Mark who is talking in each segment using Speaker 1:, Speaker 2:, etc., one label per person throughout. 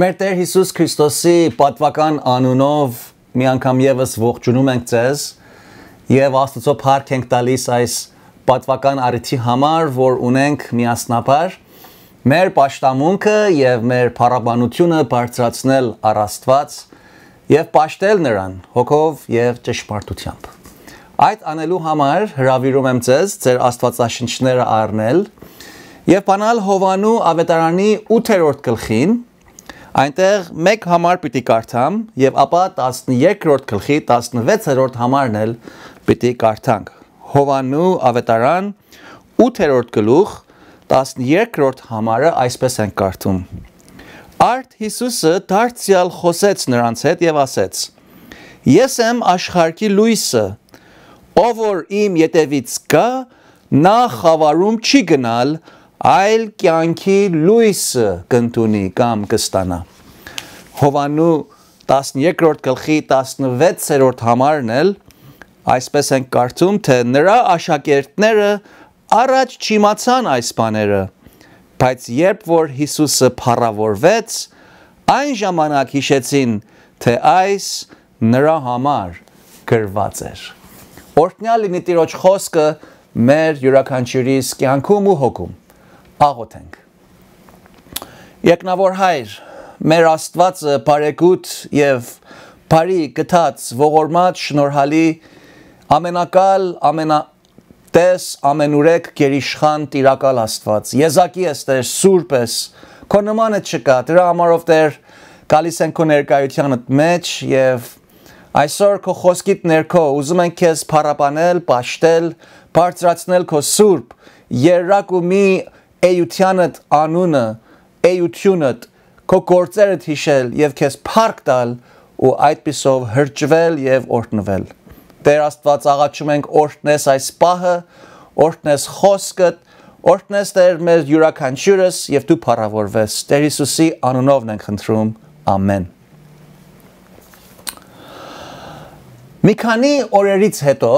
Speaker 1: Մեր Տեր Հիսուս Քրիստոսի պատվական անունով մի անգամ եւս ողջունում ենք ձեզ եւ Աստծո փառք ենք տալիս այս պատվական առիթի համար, որ ունենք միասնապար մեր աշտամունքը եւ մեր փառաբանությունը բարձրացնել առ Աստված եւ աշտել նրան հոգով եւ ճշմարտությամբ։ Այդ անելու համար հրավիրում եմ ձեզ ձեր Աստվածաշնչները առնել եւ բանալ Հովանու ավետարանի 8-րդ գլխին Այնտեղ 1 համար պիտի կարդամ եւ ապա 12-րդ գլխի 16-րդ համարն էլ պիտի կարդանք։ Հովաննու ավետարան 8-րդ գլուխ 12-րդ համարը այսպես են կարդում. Արդ Հիսուսը դարձյալ խոսեց նրանց հետ եւ ասեց. Ես եմ աշխարհի լույսը։ Ով որ իմ յետևից գա, նա խավարում չի գնալ, այլ կյանքի լույսը կընտունի կամ կստանա։ Հովանու 12-րդ գլխի 16-րդ համարն էլ այսպես են կարդում, թե նրա աշակերտները առաջ չիմացան այս բաները, բայց երբ որ Հիսուսը փառավորվեց, այն ժամանակ հիշեցին, թե այս նրա համար գրված էր։ Օրտնյա լինի Տիրոջ խոսքը մեր յուրաքանչյուրիս կյանքում ու հոգում աղոթենք։ Եկնավոր հայր, մեր Աստվածը բարեկուտ եւ բարի գտած ողորմած շնորհալի ամենակալ ամենատես ամենուրեք գերիշխան տիրակալ Աստված։ Եզակի ես Տեր սուրբես, քո նմանը չկա։ Դրա համարով Տեր գալիս են քո ներկայությանդ մեջ եւ Այսօր քո խոսքիդ ներքո ուզում ենք քեզ փառաբանել, ճաշտել, բարձրացնել քո սուրբ երակ ու մի էությանդ անունը, էությունդ քո գործերդ հիշել եւ քեզ փառք տալ ու այդպիսով հրճվել եւ օրհնվել։ Տեր Աստված աղաչում ենք օրհնես այս պահը, օրհնես խոսքդ, օրհնես Տեր մեր յուրաքանչյուրս եւ դու փառավորվես։ Տեր Հիսուսի անունով ենք խնդրում։ Ամեն։ Մի քանի օրերից հետո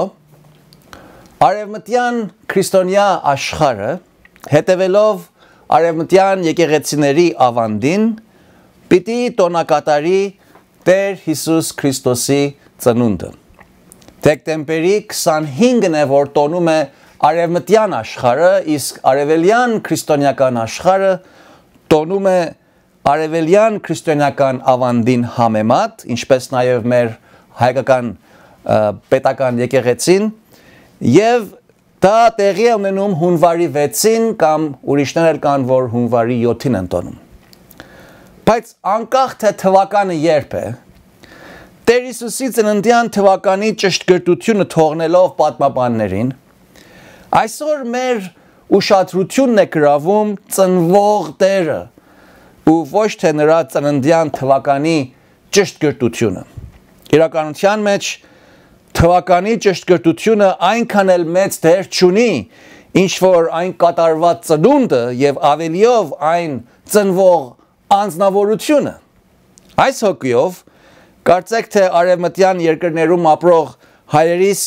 Speaker 1: արևմտյան քրիստոնյա աշխարհը Հետևելով արևմտյան եկեղեցիների ավանդին, պիտի տոնակատարի Տեր Հիսուս Քրիստոսի ծնունդը։ Դեկտեմբերի 25-ն է, որ տոնում է արևմտյան աշխարը, իսկ արևելյան քրիստոնեական աշխարը տոնում է արևելյան քրիստոնեական ավանդին համեմատ, ինչպես նաև մեր հայկական պետական եկեղեցին, եւ Դա տեղի է ունենում հունվարի 6-ին կամ ուրիշներ էլ կան, որ հունվարի 7-ին ընդոնում։ Բայց անկախ թե թվականը երբ է, Տեր Հիսուսի ծննդյան թվականի ճշտգրտությունը թողնելով պատմաբաններին, այսօր մեր ուշադրությունն է գրավում ծնվող Տերը ու ոչ թե նրա ծննդյան թվականի ճշտգրտությունը։ Իրականության մեջ թվականի ճշգրտությունը այնքան էլ մեծ դեր չունի, ինչ որ այն կատարված ծնունդը եւ ավելիով այն ծնվող անznավորությունը։ Այս հոգիով կարծեք թե արևմտյան երկրներում ապրող հայերիս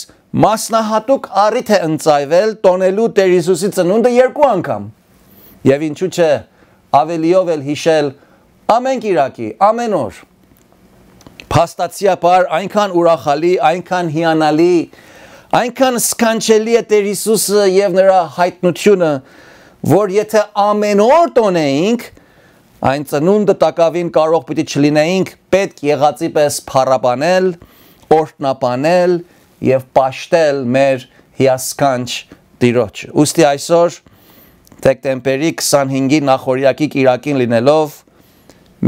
Speaker 1: մասնահատուկ առիթ է ընծայվել տոնելու Տեր Հիսուսի ծնունդը երկու անգամ։ Եվ ինչու՞ չէ, ավելիով էլ հիշել ամեն Կիրակի, ամեն օր փաստացիաբար այնքան ուրախալի, այնքան հիանալի, այնքան սքանչելի է Տեր Հիսուսը եւ նրա հայտնությունը, որ եթե ամեն օր տոնեինք, այն ծնունդը տակավին կարող պիտի չլինեինք պետք եղածի պես փառաբանել, օրտնապանել եւ ճաշտել մեր հիասքանչ Տիրոջը։ Ոստի այսօր դեկտեմբերի 25-ի նախորյակի Կիրակին լինելով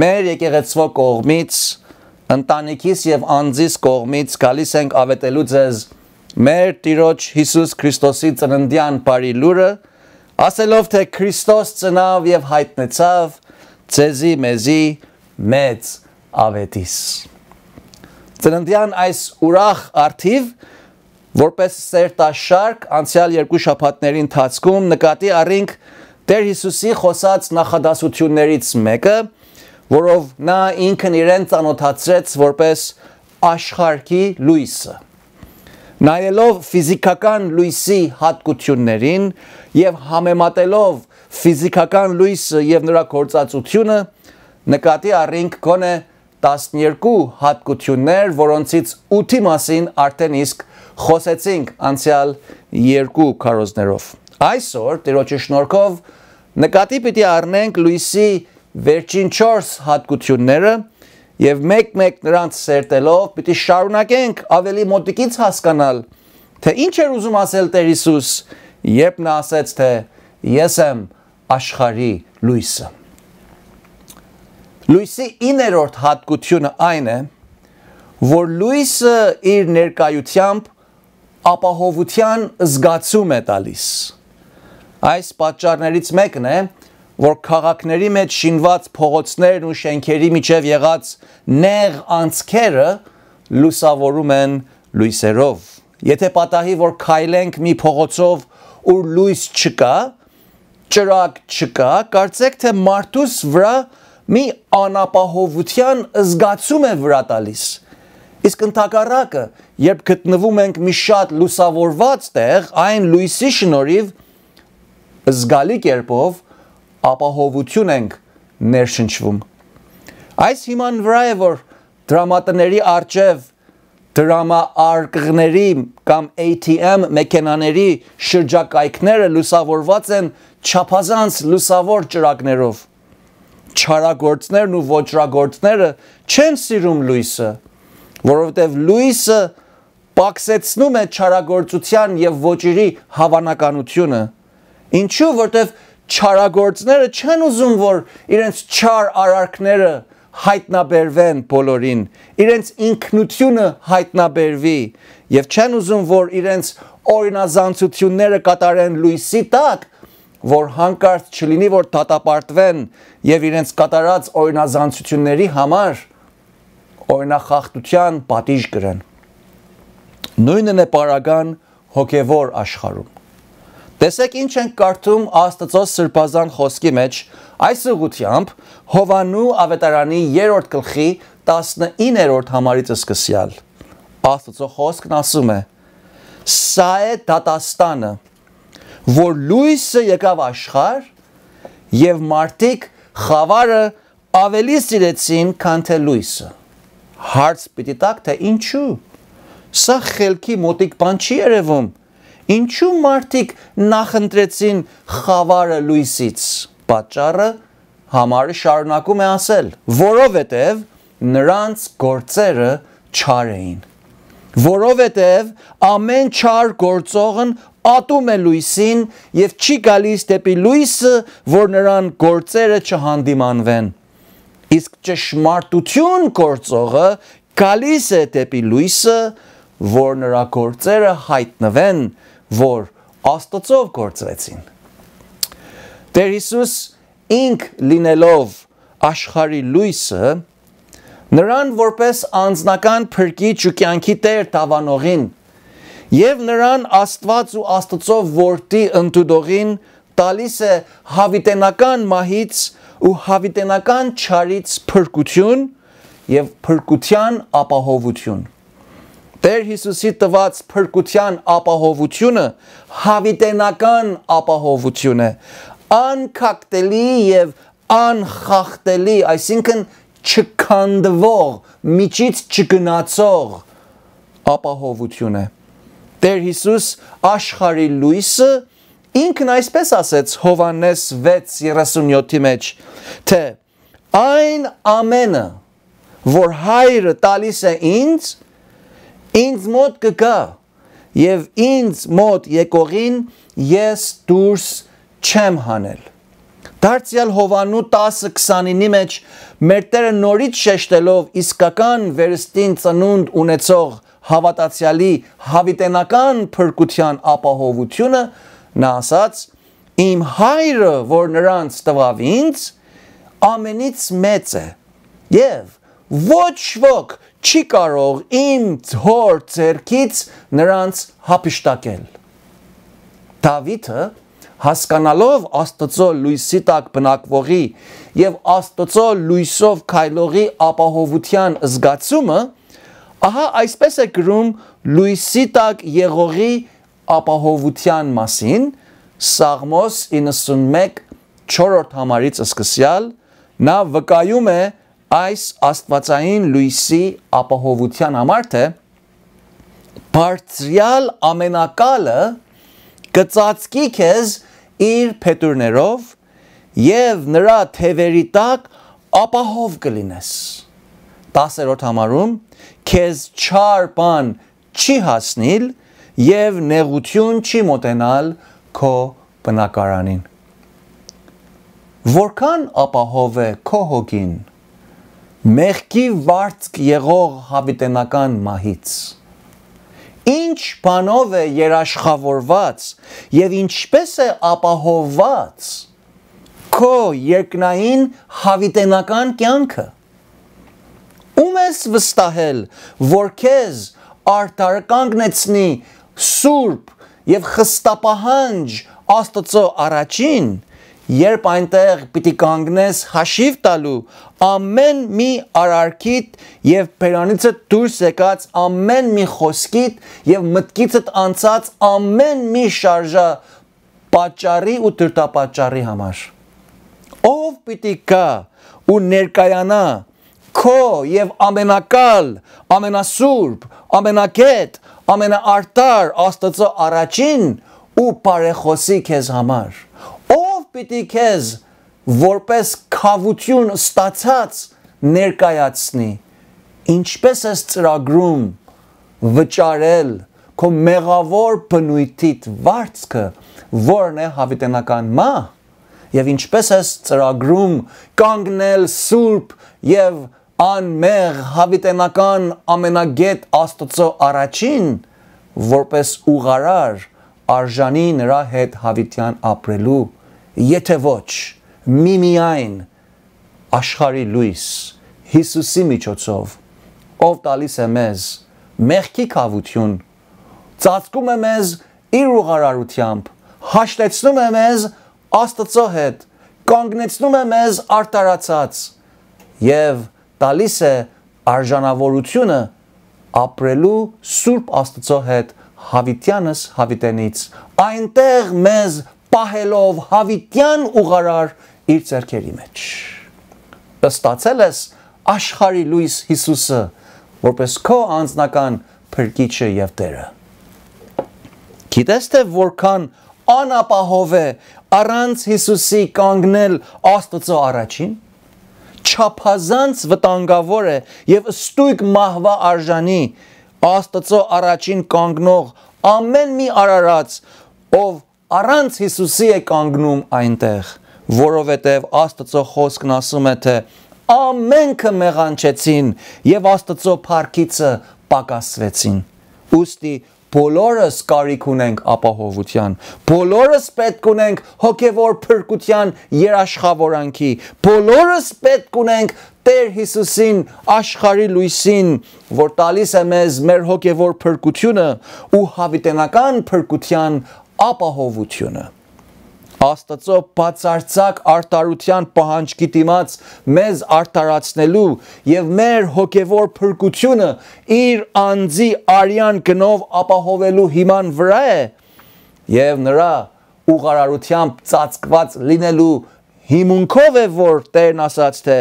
Speaker 1: մեր եկեղեցվո կողմից ընտանիքիս եւ անձիս կողմից գալիս ենք ավետելու ձեզ մեր Տիրոջ Հիսուս Քրիստոսի ծննդյան բարի լուրը, ասելով թե Քրիստոս ծնավ եւ հայտնեցավ ձեզի մեզի մեծ ավետիս։ Ծննդյան այս ուրախ արթիվ Որպես սերտաշարք անցյալ երկու շաբաթների ընթացքում նկատի առինք Տեր Հիսուսի խոսած նախադասություններից մեկը, որով նա ինքն իրեն ծանոթացրեց որպես աշխարհի լույսը։ Նայելով ֆիզիկական լույսի հատկություններին եւ համեմատելով ֆիզիկական լույսը եւ նրա կորցածությունը նկատի առինք կոնե 12 հատկություններ, որոնցից 8-ի մասին արդեն իսկ խոսեցինք անցյալ երկու քարոզներով։ Այսօր Տերոջի շնորհքով նկատի պիտի առնենք լույսի վերջին 4 հատկությունները եւ մեկ-մեկ նրանց սերտելով պիտի շարունակենք ավելի մոտիկից հասկանալ թե ինչ էր ուզում ասել Տեր Հիսուս, երբ նա ասեց թե ես եմ աշխարհի լույսը։ Լույսի 9-րդ հատկությունը այն է, որ լույսը իր ներկայությամբ ապահովության զգացում է տալիս։ Այս պատճառներից մեկն է, որ քաղաքների մեջ շինված փողոցներն ու շենքերի միջև եղած նեղ անցքերը լուսավորում են լույսերով։ Եթե պատահի, որ քայլենք մի փողոցով, ուր լույս չկա, ճրակ չկա, կարծեք թե մարդուս վրա մի անապահովության զգացում է վրա տալիս։ Իսկ ընդհակառակը, երբ գտնվում ենք մի շատ լուսավորված տեղ, այն լույսի շնորհիվ զգալի կերպով ապահովություն ենք ներշնչվում։ Այս հիման վրա է, որ դրամատների արջև դրամա արկղների կամ ATM մեքենաների շրջակայքները լուսավորված են չափազանց լուսավոր ճրագներով։ Չարագործներն ու ոչրագործները չեն սիրում լույսը, որովհետև լույսը պակսեցնում է չարագործության եւ ոչիրի հավանականությունը։ Ինչու՞, որտեղ չարագործները չեն ուզում, որ իրենց չար արարքները հայտնաբերվեն բոլորին, իրենց ինքնությունը հայտնաբերվի եւ չեն ուզում, որ իրենց օրինազանցությունները կատարեն լույսի տակ, որ հանկարծ չլինի, որ դատապարտվեն եւ իրենց կատարած օրինազանցությունների համար օրինախախտության պատիժ գրեն։ Նույնն է պարագան հոգևոր աշխարհում։ Տեսեք ինչ ենք կարդում Աստծո սրբազան խոսքի մեջ այս ուղությամբ Հովանու ավետարանի 3-րդ գլխի 19-րդ համարից սկսյալ։ Աստծո խոսքն ասում է. Սա է դատաստանը, որ լույսը եկավ աշխարհ եւ մարդիկ խավարը ավելի սիրեցին, քան թե լույսը։ Հարց պիտի տակ, թե ինչու։ Սա խելքի մոտիկ բան չի երևում Ինչու մարդիկ նախընտրեցին խավարը լույսից։ Պատճառը համարը շարունակում է ասել, որովհետև նրանց գործերը չար էին։ Որովհետև ամեն չար գործողն ատում է լույսին եւ չի գալիս դեպի լույսը, որ նրան գործերը չհանդիմանվեն։ Իսկ ճշմարտություն գործողը գալիս է դեպի լույսը, որ նրա գործերը հայտնվեն որ Աստծով գործվեցին։ Տեր Հիսուս ինք լինելով աշխարի լույսը, նրան որպես անձնական փրկիչ ու կյանքի Տեր տավանողին եւ նրան Աստված ու Աստծով որդի ընդուդողին տալիս է հավիտենական մահից ու հավիտենական չարից փրկություն եւ փրկության ապահովություն։ Տեր Հիսուսի տված փրկության ապահովությունը հավիտենական ապահովություն է, անքակտելի եւ անխախտելի, այսինքն չքանդվող, միջից չգնացող ապահովություն է։ Տեր Հիսուս աշխարհի լույսը ինքն այսպես ասեց Հովանես 6:37-ի մեջ, թե այն ամենը, որ հայրը տալիս է ինձ, ինձ մոտ կգա եւ ինձ մոտ եկողին ես դուրս չեմ հանել։ Դարձյալ Հովանու 10:29-ի մեջ մեր Տերը նորից շեշտելով իսկական վերստին ծնունդ ունեցող հավատացյալի հավիտենական փրկության ապահովությունը նա ասաց իմ հայրը որ նրանց տվավ ինձ ամենից մեծ է եւ ոչ ոք չի կարող իմ հոր ձերքից նրանց հապիշտակել։ Դավիթը հասկանալով Աստծո լույսի տակ բնակվողի եւ Աստծո լույսով քայլողի ապահովության զգացումը, ահա այսպես է գրում լույսի տակ եղողի ապահովության մասին Սաղմոս 91 4-րդ համարից սկսյալ նա վկայում է այս աստվածային լույսի ապահովության համար թե բարձրյալ ամենակալը կծածկի քեզ իր փետուրներով եւ նրա թևերի տակ ապահով կլինես 10-րդ համարում քեզ չար բան չի հասնիլ եւ նեղություն չի մոտենալ քո բնակարանին որքան ապահով է քո հոգին մեղքի վարձք եղող հավիտենական մահից։ Ինչ բանով է երաշխավորված եւ ինչպես է ապահովված քո երկնային հավիտենական կյանքը։ Ում ես վստահել, որ քեզ արտարկանգնեցնի սուրբ եւ խստապահանջ Աստծո առաջին երբ այնտեղ պիտի կանգնես հաշիվ տալու ամեն մի արարքիդ եւ բերանիցդ դուրս եկած ամեն մի խոսքիդ եւ մտքիցդ անցած ամեն մի շարժա պատճառի ու դրտապատճառի համար ով պիտի գա ու ներկայանա քո եւ ամենակալ ամենասուրբ ամենակետ ամենաարտար աստծո առաջին ու բարեխոսի քեզ համար ով պիտի քեզ որպես խավություն ստացած ներկայացնի ինչպես ես ծրագրում վճարել քո մեղավոր բնույթիդ վարձքը որն է հավիտենական մահ եւ ինչպես ես ծրագրում կանգնել սուրբ եւ անմեղ հավիտենական ամենագետ աստծո առաջին որպես ուղարար արժանի նրա հետ հավիտյան ապրելու եթե ոչ միմիայն աշխարի լույս Հիսուսի միջոցով ով տալիս է մեզ մեղքի կավություն ծածկում է մեզ իր ուղարարությամբ հաշտեցնում է մեզ Աստծո հետ կանգնեցնում է մեզ արտարացած եւ տալիս է արժանավորությունը ապրելու Սուրբ Աստծո հետ հավիտյանս հավիտենից այնտեղ մեզ պահելով հավիտյան ուղարար իր церկերի մեջ։ Պստացել ես աշխարհի լույս Հիսուսը, որպես քո անձնական փրկիչը եւ Տերը։ Գիտես թե որքան անապահով է առանց Հիսուսի կանգնել Աստծո առաջին։ Չափազանց վտանգավոր է եւ ստույգ մահվա արժանի Աստծո առաջին կանգնող ամեն մի արարած, ով առանց Հիսուսի է կանգնում այնտեղ որովհետև Աստծո խոսքն ասում է, թե ամենքը մեղանչեցին եւ Աստծո փառքիցը պակասվեցին։ Ոստի Բոլորս կարիք ունենք ապահովության։ Բոլորս պետք ունենք հոգևոր փրկության երաշխավորանքի։ Բոլորս պետք ունենք Տեր Հիսուսին, աշխարհի լույսին, որ տալիս է մեզ մեր հոգևոր փրկությունը ու հավիտենական փրկության ապահովությունը։ Աստծո բացարձակ արտարության պահանջքի դիմաց մեզ արտարացնելու եւ մեր հոգեվոր փրկությունը իր անձի արյան գնով ապահովելու հիման վրա է եւ նրա ուղարարությամբ ծածկված լինելու հիմունքով է որ Տերն ասաց թե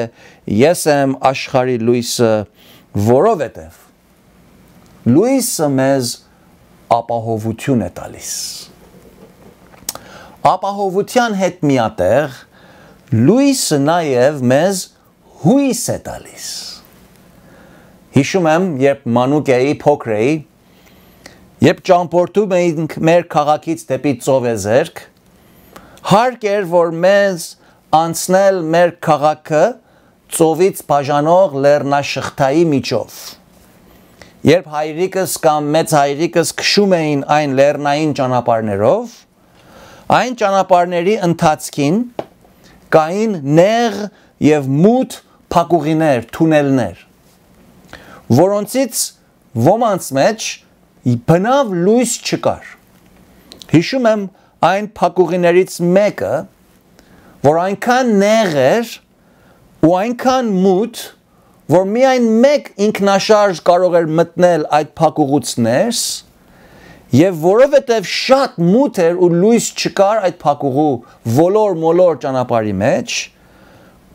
Speaker 1: ես եմ աշխարհի լույսը որովհետև լույսը մեզ ապահովություն է տալիս ապահովության հետ միատեղ լույսը նաև մեզ հույս է տալիս։ Հիշում եմ, երբ մանուկ էի, փոքր էի, երբ ճամփորդում էինք մեր քաղաքից դեպի Ծովեզերք, հարկ էր, որ մեզ անցնել մեր քաղաքը ծովից բաժանող լեռնաշղթայի միջով։ Երբ հայրիկս կամ մեծ հայրիկս քշում էին այն լեռնային ճանապարհներով, Այն ճանապարհների ընթացքին կային նեղ եւ մութ փակուղիներ, թունելներ, որոնցից ոմանց մեջ բնավ լույս չկար։ Հիշում եմ այն փակուղիներից մեկը, որ այնքան նեղ էր ու այնքան մութ, որ միայն մեկ ինքնաշարժ կարող էր մտնել այդ փակուղուց ներս Եվ որովհետև շատ մութ էր ու լույս չկար այդ փակուղու ոլոր մոլոր ճանապարհի մեջ,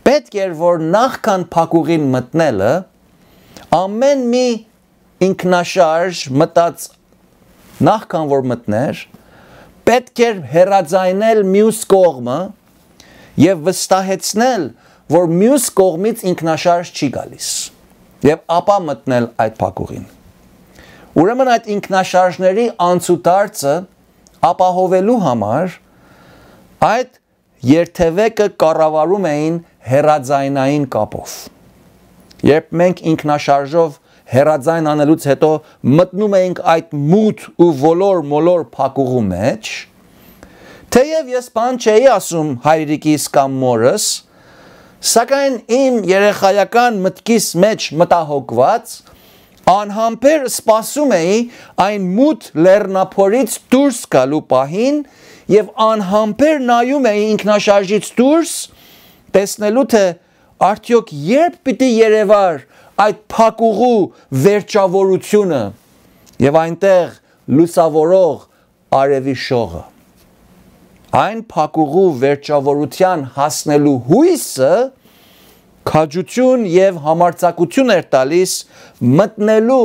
Speaker 1: պետք էր որ նախքան փակուղին մտնելը ամեն մի ինքնաշարժ մտած նախքան որ մտներ, պետք էր հերաձայնել մյուս կողմը եւ վստահեցնել, որ մյուս կողմից ինքնաշարժ չի գալիս։ Եվ ապա մտնել այդ փակուղին։ Ուրեմն այդ ինքնաշարժների անցուդարձը ապահովելու համար այդ երթևեկը կառավարում էին հերաձայնային կապով։ Երբ մենք ինքնաշարժով հերաձայն անելուց հետո մտնում էինք այդ մութ ու ոլոր մոլոր փակուղու մեջ, թեև ես բան չէի ասում հայրիկիս կամ մորս, սակայն իմ երեխայական մտքիս մեջ մտահոգված անհամբեր սպասում էի այն մութ լեռնափորից դուրս գալու պահին եւ անհամբեր նայում էի ինքնաշարժից դուրս տեսնելու թե արդյոք երբ պիտի երևար այդ փակուղու վերջավորությունը եւ այնտեղ լուսավորող արևի շողը այն փակուղու վերջավորության հասնելու հույսը քաջություն եւ համարցակություն էր տալիս մտնելու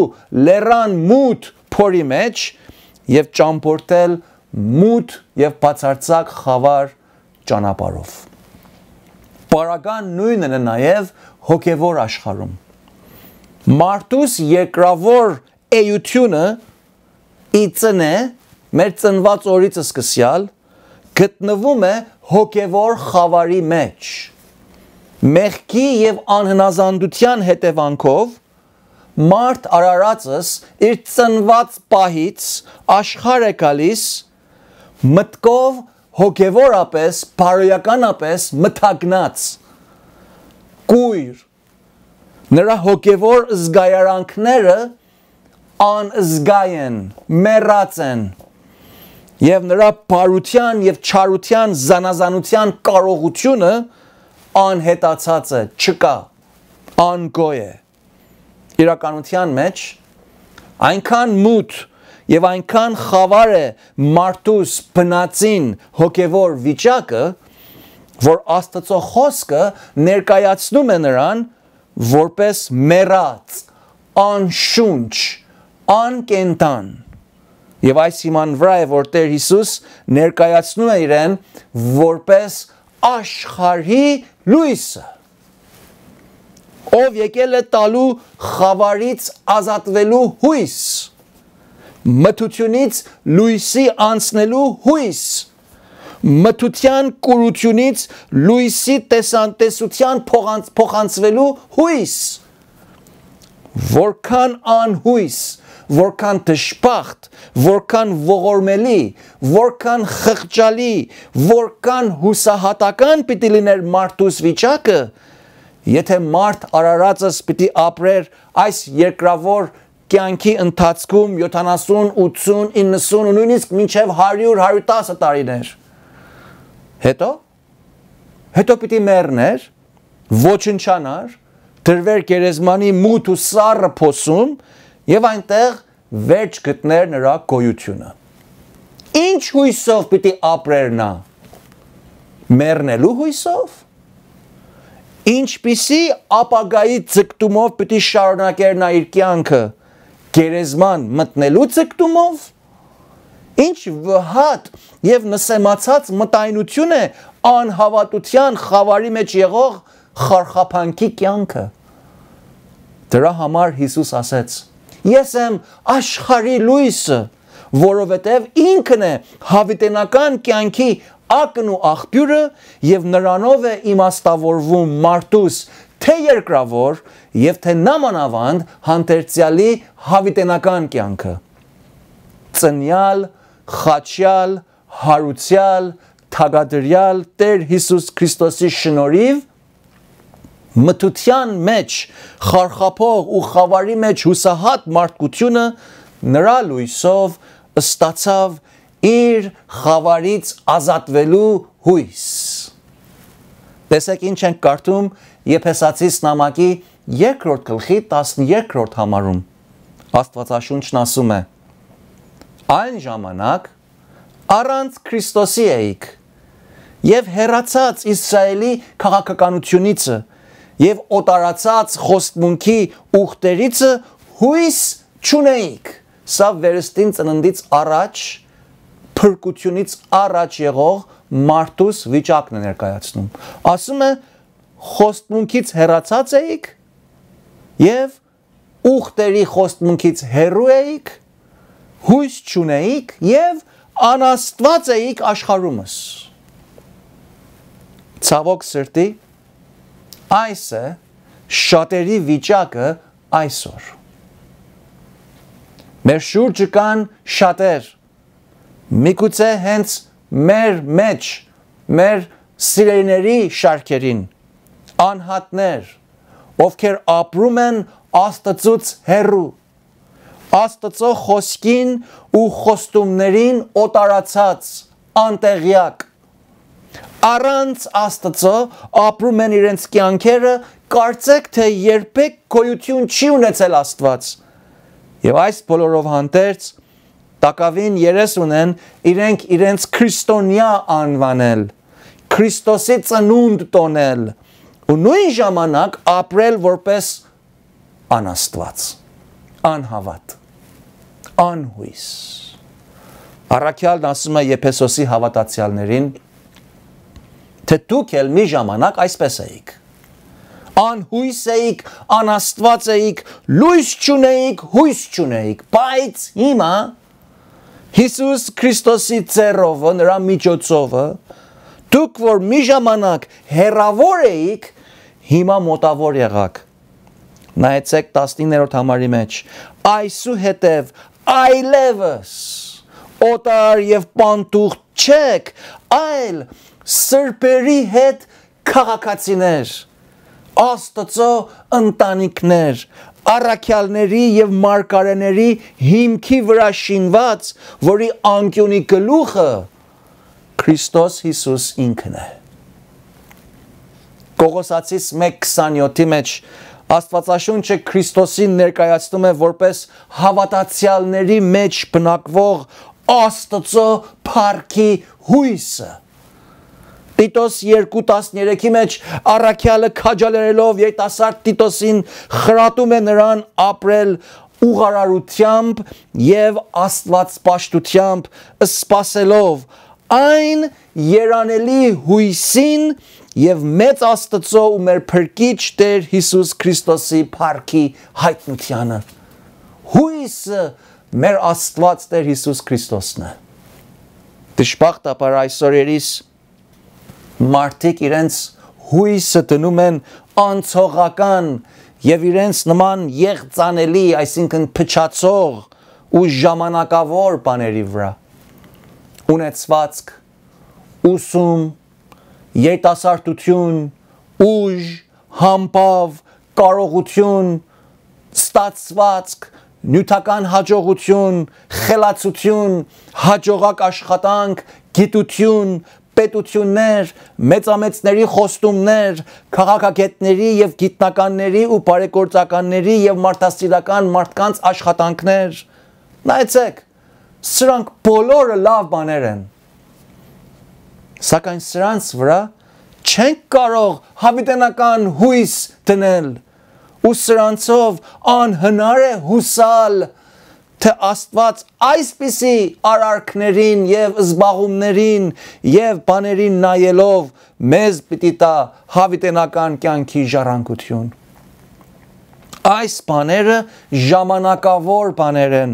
Speaker 1: լերան մութ փորի մեջ եւ ճամփորդել մութ եւ բացարձակ խավար ճանապարով։ Պարագան նույնն է նաեւ հոգեվոր աշխարհում։ Մարտուս երկրավոր էությունը իծն է մեր ծնված օրից սկսյալ գտնվում է հոգևոր խավարի մեջ մեղքի եւ անհնազանդության հետևանքով մարդ արարածս իր ծնված պահից աշխարհ է գալիս մտկով հոգևորապես, բարոյականապես մթագնած կույր նրա հոգևոր զգայարանքները անզգայ են, մեռած են եւ նրա բարության եւ չարության զանազանության կարողությունը անհետացածը չկա, անգոյ է։ Իրականության մեջ այնքան մութ եւ այնքան խավար է մարդուս բնածին հոգեվոր վիճակը, որ Աստծո խոսքը ներկայացնում է նրան որպես մեռած, անշունչ, անկենտան։ Եվ այս իման վրա է, որ Տեր Հիսուս ներկայացնում է իրեն որպես աշխարհի լույսը ով եկել է տալու խավարից ազատվելու հույս մթությունից լույսի անցնելու հույս մթության կուրությունից լույսի տեսանտեսության փոխանցվելու հույս որքան անհույս որքան դժբախտ, որքան ողորմելի, որքան խղճալի, որքան հուսահատական պիտի լիներ մարդուս վիճակը, եթե մարդ արարածս պիտի ապրեր այս երկրավոր կյանքի ընթացքում 70, 80, 90 ու նույնիսկ մինչև 100, 110 տարիներ։ Հետո հետո պիտի մեռներ, ոչնչանար, դրվեր գերեզմանի մութ ու սառը փոսում եւ այնտեղ վերջ գտներ նրա գոյությունը։ Ինչ հույսով պիտի ապրեր նա։ Մեռնելու հույսով։ Ինչպիսի ապագայի ձգտումով պիտի շարունակեր նա իր կյանքը։ Գերեզման մտնելու ձգտումով։ Ինչ վհատ եւ նսեմացած մտայնություն է անհավատության խավարի մեջ եղող խարխափանքի կյանքը։ Դրա համար Հիսուս ասաց. Ես եմ աշխարհի լույսը, որովհետև ինքն է հավիտենական կյանքի ակն ու աղբյուրը եւ նրանով է իմաստավորվում մարդուս թե երկրավոր եւ թե նամանավանդ հանդերձյալի հավիտենական կյանքը ծնյալ խաչյալ հարուցյալ թագադրյալ Տեր Հիսուս Քրիստոսի շնորհիվ մթության մեջ, խարխափող ու խավարի մեջ հուսահատ մարդկությունը նրա լույսով ստացավ իր խավարից ազատվելու հույս։ Տեսեք ինչ ենք կարդում Եփեսացիս նամակի 2-րդ գլխի 12-րդ համարում։ Աստվածաշունչն ասում է. Այն ժամանակ առանց Քրիստոսի էիք եւ հերացած Իսրայելի քաղաքականությունիցը եւ օտարացած խոստմունքի ուխտերիցը հույս չունեիք։ Սա վերստին ծննդից առաջ փրկությունից առաջ եղող մարդուս վիճակն է ներկայացնում։ Ասում է խոստմունքից հեռացած էիք եւ ուխտերի խոստմունքից հեռու էիք, հույս չունեիք եւ անաստված էիք աշխարհումս։ Ցավոք սրտի Այս է շատերի վիճակը այսօր։ Մեր շուրջը կան շատեր։ Միգուցե հենց մեր մեջ, մեր սիրելիների շարքերին անհատներ, ովքեր ապրում են Աստծուց հեռու, Աստծո խոսքին ու խոստումներին օտարացած, անտեղյակ առանց Աստծո ապրում են իրենց կյանքերը, կարծեք թե երբեք գոյություն չի ունեցել Աստված։ Եվ այս բոլորով հանդերձ տակավին երես ունեն իրենք իրենց քրիստոնյա անվանել, Քրիստոսի ծնունդ տոնել ու նույն ժամանակ ապրել որպես անաստված, անհավատ, անհույս։ Առաքյալն ասում է Եփեսոսի հավատացյալներին թե դուք էլ մի ժամանակ այսպես էիք։ Անհույս էիք, անաստված էիք, լույս չունեիք, հույս չունեիք, բայց հիմա Հիսուս Քրիստոսի ծերովը, նրա միջոցովը, դուք որ մի ժամանակ հերավոր էիք, հիմա մոտավոր եղաք։ Նայեցեք 19-րդ համարի մեջ։ Այսուհետև այլևս օտար եւ պանտուղ չեք, այլ սրբերի հետ քաղաքացիներ, Աստծո ընտանիքներ, առաքյալների եւ մարգարեների հիմքի վրա շինված, որի անկյունի գլուխը Քրիստոս Հիսուս ինքն է։ Կողոսացիս 1:27-ի մեջ Աստվածաշունչը Քրիստոսին ներկայացնում է որպես հավատացյալների մեջ բնակվող Աստծո փառքի հույսը։ Տիտոս 2:13-ի մեջ առաքյալը քաջալերելով երիտասարդ Տիտոսին խրատում է նրան ապրել ուղարարությամբ եւ աստվածպաշտությամբ սпасելով այն երանելի հույսին եւ մեծ Աստծո ու մեր Փրկիչ Տեր Հիսուս Քրիստոսի փառքի հայտնությանը։ Հույսը մեր Աստված Տեր Հիսուս Քրիստոսն է։ Դժբախտաբար այսօր երիս մարդիկ իրենց հույսը տնում են անցողական եւ իրենց նման եղծանելի, այսինքն փչացող ու ժամանակավոր բաների վրա ունեցվածք, ուսում, յետասարտություն, ուժ, համբավ, կարողություն, ստացվածք, նյութական հաջողություն, խելացություն, հաջողակ աշխատանք, գիտություն, պետություններ, մեծամեծների խոստումներ, քաղաքագետների եւ գիտնականների ու բարեգործականների եւ մարդասիրական մարդկանց աշխատանքներ։ Նայեցեք, սրանք բոլորը լավ բաներ են։ Սակայն սրանց վրա չենք կարող հավիտենական հույս դնել ու սրանցով անհնար է հուսալ թե Աստված այսպիսի արարքներին եւ զբաղումներին եւ բաներին նայելով մեզ պիտի տա հավիտենական կյանքի ժառանգություն։ Այս բաները ժամանակավոր բաներ են։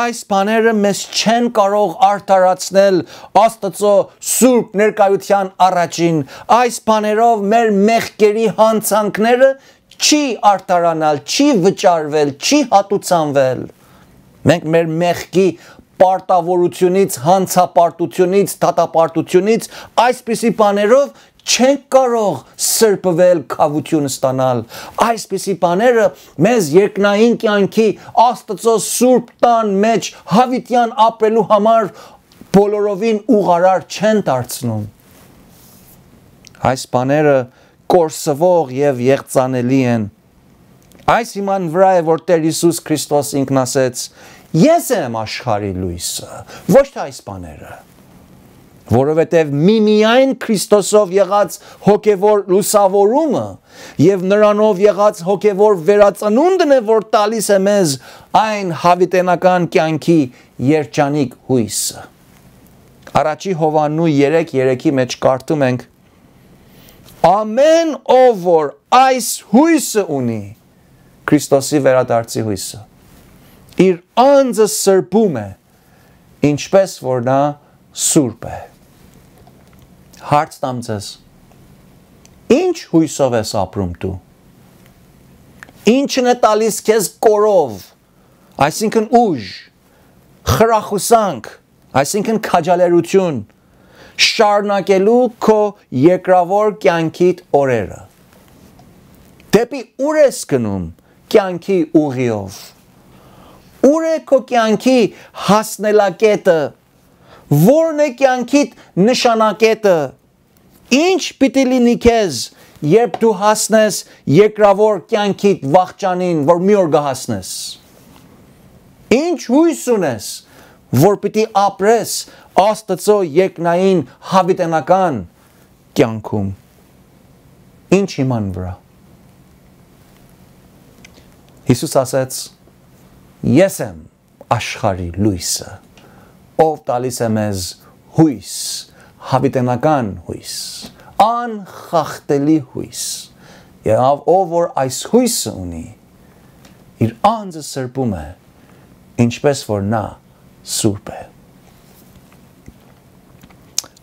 Speaker 1: Այս բաները մեզ չեն կարող արտարացնել Աստծո Սուրբ ներկայության առաջին։ Այս բաներով մեր մեղքերի հանցանքները չի արտարանալ, չի վճարվել, չի հատուցանվել։ Մենք մեր մեղքի պարտավորությունից, հանցապարտությունից, դատապարտությունից այսպիսի բաներով չենք կարող սրբվել խավություն ստանալ։ Այսպիսի բաները մեզ երկնային կյանքի Աստծո Սուրբ տան մեջ հավիտյան ապրելու համար բոլորովին ուղարար չեն դարձնում։ Այս բաները կորսվող եւ եղծանելի են։ Այս իման վրա է որ Տեր Հիսուս Քրիստոս ինքն ասեց. Ես եմ աշխարհի լույսը, ոչ թե այս բաները որովհետև միմիայն Քրիստոսով եղած հոգևոր լուսավորումը եւ նրանով եղած հոգևոր վերածնունդն է որ տալիս է մեզ այն հավիտենական կյանքի երջանիկ հույսը։ Արաջի Հովաննու 3:3-ի մեջ կարդում ենք. Ամեն ով որ այս հույսը ունի, Քրիստոսի վերադարձի հույսը, իր անձը սրբում է, ինչպես որ նա սուրբ է։ Հարց տամ ձեզ։ Ինչ հույսով ես ապրում դու։ Ինչն է տալիս քեզ կորով, այսինքն ուժ, խրախուսանք, այսինքն քաջալերություն, շարնակելու քո երկրավոր կյանքիդ օրերը։ Դեպի ուր ես գնում կյանքի ուղիով։ Ուր է քո կյանքի հասնելակետը։ Որն է կյանքիդ նշանակետը։ Ինչ պիտի լինի քեզ, երբ դու հասնես երկրավոր կյանքիդ վաղճանին, որ մի օր կհասնես։ Ինչ հույս ունես, որ պիտի ապրես Աստծո երկնային հավիտենական կյանքում։ Ինչ իման վրա։ Հիսուս ասաց. Ես եմ աշխարհի լույսը, ով տալիս է մեզ հույս, հավիտենական հույս, անխախտելի հույս։ Եվ ով որ այս հույսը ունի, իր անձը սրբում է, ինչպես որ նա սուրբ է։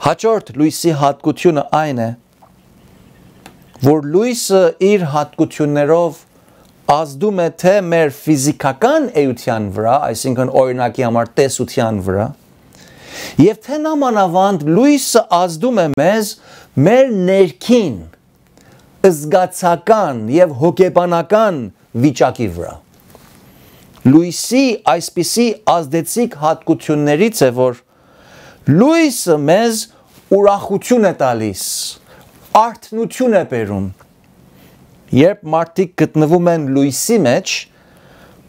Speaker 1: Հաջորդ լույսի հատկությունը այն է, որ լույսը իր հատկություններով ազդում է թե մեր ֆիզիկական էության վրա, այսինքն օրինակի համար տեսության վրա, եւ թե նամանավանդ լույսը ազդում է մեզ մեր ներքին զգացական եւ հոգեբանական վիճակի վրա։ Լույսի այսպիսի ազդեցիկ հատկություններից է, որ լույսը մեզ ուրախություն է տալիս, արթնություն է բերում, Երբ մարդիկ գտնվում են լույսի մեջ,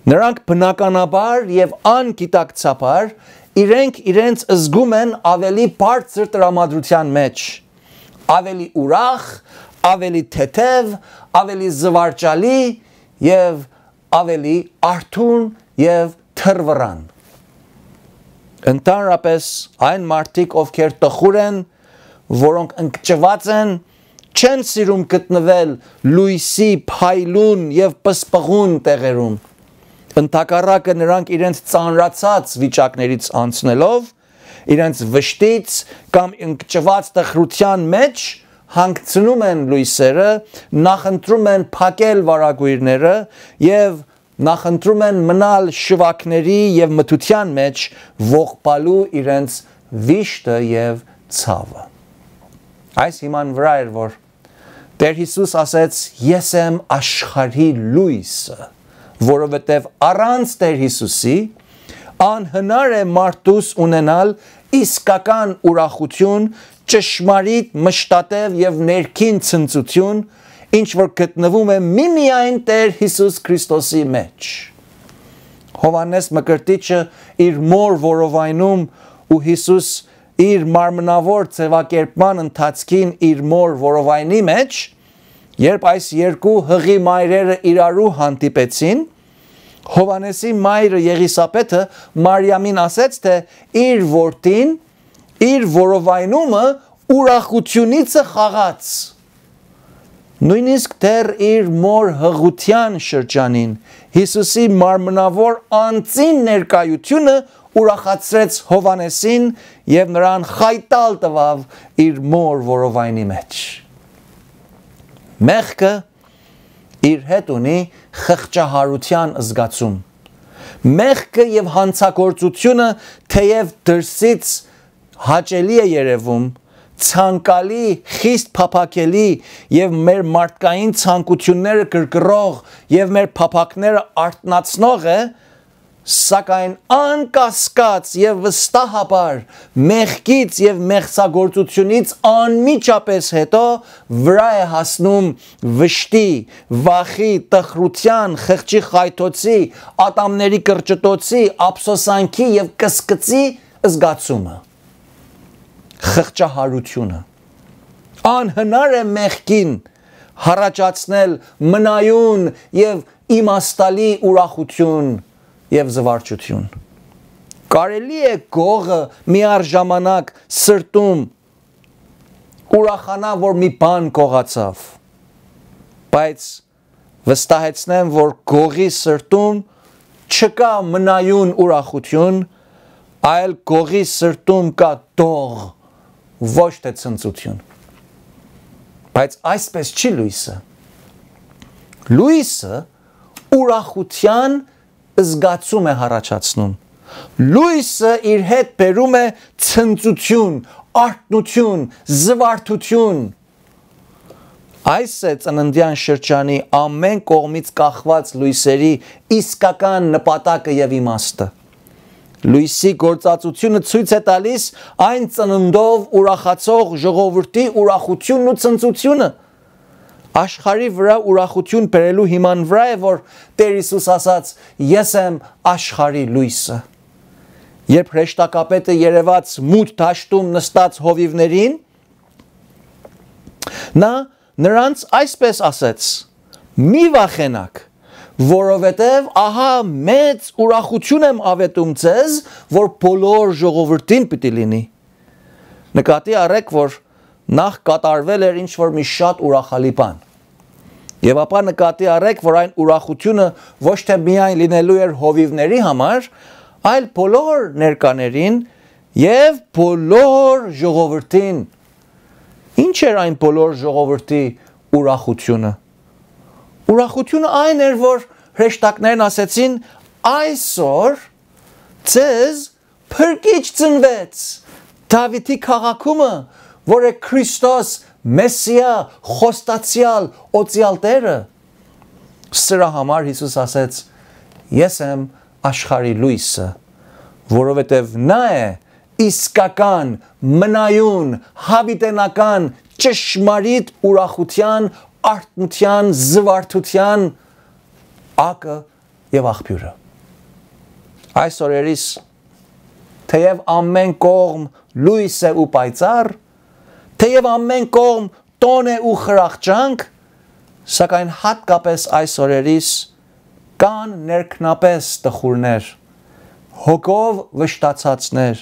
Speaker 1: նրանք բնականաբար եւ անկիտակցաբար իրենք իրենց զգում են ավելի բարձր տրամադրության մեջ, ավելի ուրախ, ավելի թեթև, ավելի զվարճալի եւ ավելի արթուն եւ թրվրան։ Ընդհանրապես այն մարդիկ, ովքեր տխուր են, որոնք ընկճված են, են չեն սիրում գտնվել լույսի փայլուն եւ պսպղուն տեղերում։ Ընտակարակը նրանք իրենց ծանրացած վիճակներից անցնելով, իրենց վշտից կամ ընկճված տխրության մեջ հանգցնում են լույսերը, նախընտրում են փակել վարագույրները եւ նախընտրում են մնալ շվակների եւ մթության մեջ ողբալու իրենց վիշտը եւ ցավը այս հիման վրա էր որ Տեր Հիսուս ասեց. Ես եմ աշխարհի լույսը, որովհետև առանց Տեր Հիսուսի անհնար է մարդուս ունենալ իսկական ուրախություն, ճշմարիտ մշտատև եւ ներքին ցնծություն, ինչ որ գտնվում է միմիայն Տեր Հիսուս Քրիստոսի մեջ։ Հովանես Մկրտիչը իր մոր որովայնում ու Հիսուս իր մարմնավոր ծևակերպման ընթացքին իր մոր որովայնի մեջ, երբ այս երկու հղի մայրերը իրարու հանդիպեցին, Հովանեսի մայրը Եղիսապետը Մարիամին ասեց, թե իր որդին իր որովայնումը ուրախությունիցը խաղաց։ Նույնիսկ դեռ իր մոր հղության շրջանին Հիսուսի մարմնավոր անձին ներկայությունը ուրախացրեց Հովանեսին եւ նրան խայտալ տվավ իր մոր որովայնի մեջ։ Մեղքը իր հետ ունի խղճահարության զգացում։ Մեղքը եւ հանցագործությունը թեև դրսից հաճելի է երևում, ցանկալի, խիստ փափակելի եւ մեր մարդկային ցանկությունները գրգռող եւ մեր փափակները արտնացնող է, սակայն անկասկած եւ վստահաբար մեղքից եւ մեղսագործությունից անմիջապես հետո վրա է հասնում վշտի, վախի, տխրության, խղճի խայթոցի, ատամների կրճտոցի, ափսոսանքի եւ կսկծի զգացումը։ Խղճահարությունը։ Անհնար է մեղքին հառաճացնել մնայուն եւ իմաստալի ուրախություն եւ զվարճություն։ Կարելի է գողը միարժամանակ սրտում ուրախանա, որ մի բան գողացավ։ Բայց վստահեցնեմ, որ գողի սրտում չկա մնայուն ուրախություն, այլ գողի սրտում կա դող, ոչ թե ցնծություն։ Բայց այսպես չի լույսը։ Լույսը ուրախության զգացում է հառաչացնում։ Լույսը իր հետ բերում է ցնծություն, արտնություն, զվարթություն։ Այս է ծննդյան շրջանի ամեն կողմից կախված լույսերի իսկական նպատակը եւ իմաստը։ Լույսի գործածությունը ցույց է տալիս այն ծննդով ուրախացող ժողովրդի ուրախությունն ու ցնծությունը, աշխարի վրա ուրախություն բերելու հիման վրա է, որ Տեր Հիսուս ասաց. Ես եմ աշխարի լույսը։ Երբ հրեշտակապետը երևաց մութ դաշտում նստած հովիվներին, նա նրանց այսպես ասեց. Մի վախենակ, որովհետև ահա մեծ ուրախություն եմ ավետում ձեզ, որ բոլոր ժողովրդին պիտի լինի։ Նկատի առեք, որ նախ կատարվել էր ինչ որ մի շատ ուրախալի բան։ Եվ ապա նկատի առեք, որ այն ուրախությունը ոչ թե միայն լինելու էր հովիվների համար, այլ բոլոր ներկաներին եւ բոլոր ժողովրդին։ Ինչ էր այն բոլոր ժողովրդի ուրախությունը։ Ուրախությունը այն էր, որ հրեշտակներն ասեցին այսօր ցեզ փրկիչ ծնվեց Դավիթի քաղաքումը, որը Քրիստոս Մեսիա, խոստացյալ, օծյալ Տերը։ Սրա համար Հիսուս ասեց. Ես եմ աշխարհի լույսը, որովհետև նա է իսկական, մնայուն, հավիտենական, ճշմարիտ ուրախության, արթնության, զվարթության ակը եւ աղբյուրը։ Այս օրերից թեև ամեն կողմ լույս է ու պայծառ, Թեև ամեն կողմ տոն է ու խրախճանք, սակայն հատկապես այս օրերիս կան ներքնապես տխուրներ, հոգով վշտացածներ,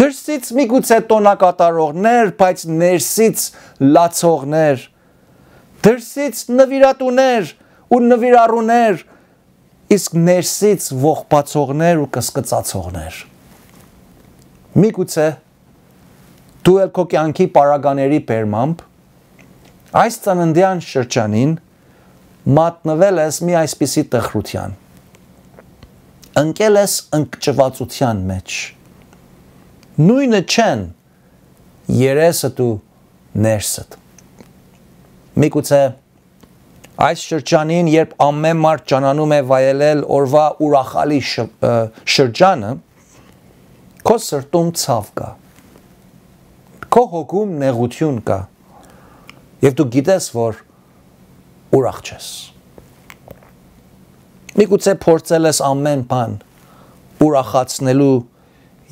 Speaker 1: թրսից միգուցե տոնակատարողներ, բայց ներսից լացողներ, դրսից նվիրատուներ ու նվիրառուներ, իսկ ներսից ողբացողներ ու կսկծացողներ։ Միգուցե դու ել քո կյանքի պարագաների բերմամբ այս ծննդյան շրջանին մատնվել ես մի այսպիսի տխրության ընկել ես ընկճվածության մեջ նույնը չեն երեսը դու ներսդ միգուցե այս շրջանին երբ ամեն մարդ ճանանում է վայելել օրվա ուրախալի շրջանը քո սրտում ցավ կա քո հոգում նեղություն կա եւ դու գիտես որ ուրախ ես միգուցե փորձել ես ամեն բան ուրախացնելու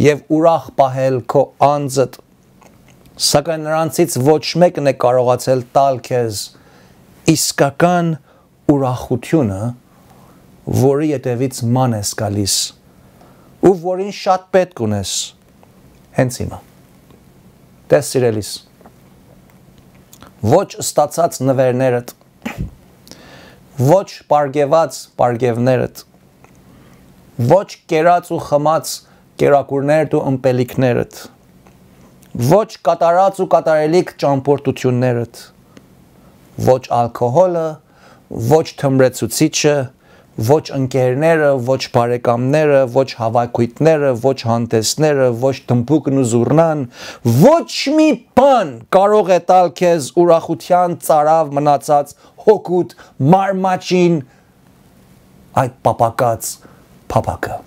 Speaker 1: եւ ուրախ պահել քո անձդ սակայն նրանցից ոչ մեկն է կարողացել տալ քեզ իսկական ուրախությունը որի յետևից ման ես գալիս ու որին շատ պետք ունես հենց հիմա Տես սիրելիս։ Ոչ ստացած նվերներդ, ոչ պարգևած պարգևներդ, ոչ կերած ու խմած կերակուրներդ ու ըմպելիքներդ, ոչ կատարած ու կատարելիք ճամփորդություններդ, ոչ ալկոհոլը, ոչ թմրեցուցիչը, ոչ ընկերները, ոչ բարեկամները, ոչ հավաքույտները, ոչ հանդեսները, ոչ դմբուկն ու զուռնան, ոչ մի բան կարող է տալ քեզ ուրախության цаրավ մնացած հոգուտ մարմաճին այդ պապակած փապակը։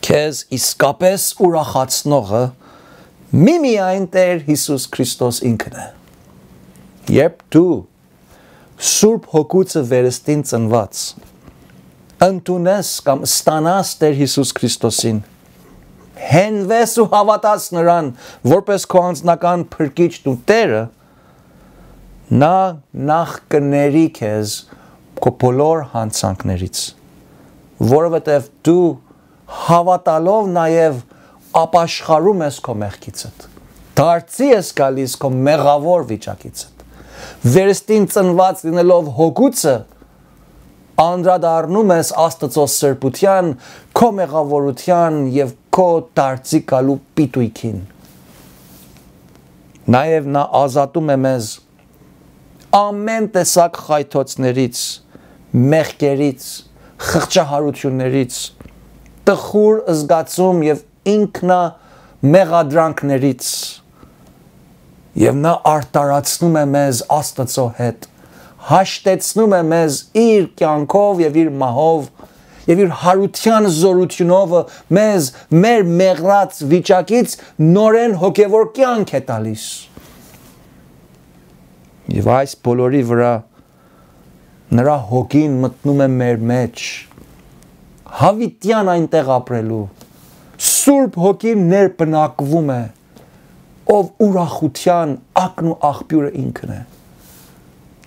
Speaker 1: Քեզ իսկապես ուրախացնողը միմիայն Տեր Հիսուս Քրիստոս ինքն է։ Երբ դու Սուրբ հոգուցը վերստին ծնված։ Ընտունես կամ ստանաս Տեր Հիսուս Քրիստոսին։ Հենվես ու հավատաս նրան, որպես քո անձնական փրկիչն ու Տերը, նա նախ կների քեզ քո բոլոր հանցանքներից, որովհետև դու հավատալով նաև ապաշխարում ես քո մեղքիցդ։ Դարձի ես գալիս քո մեղավոր վիճակիցդ վերստին ծնված լինելով հոգուցը անդրադառնում ես Աստծո սրբության, քո մեղավորության եւ քո դարձի գալու պիտույքին։ Նաեւ նա ազատում է մեզ ամեն տեսակ խայթոցներից, մեղքերից, խղճահարություններից, տխուր զգացում եւ ինքնա մեղադրանքներից Եվ նա արտարացնում է մեզ Աստծո հետ, հաշտեցնում է մեզ իր կյանքով եւ իր մահով եւ իր հարության զորությունով մեզ մեր մեղրած վիճակից նորեն հոգևոր կյանք է տալիս։ Եվ այս բոլորի վրա նրա հոգին մտնում է մեր մեջ հավիտյան այնտեղ ապրելու սուրբ հոգին ներբնակվում է ով ուրախության ակն ու աղբյուրը ինքն է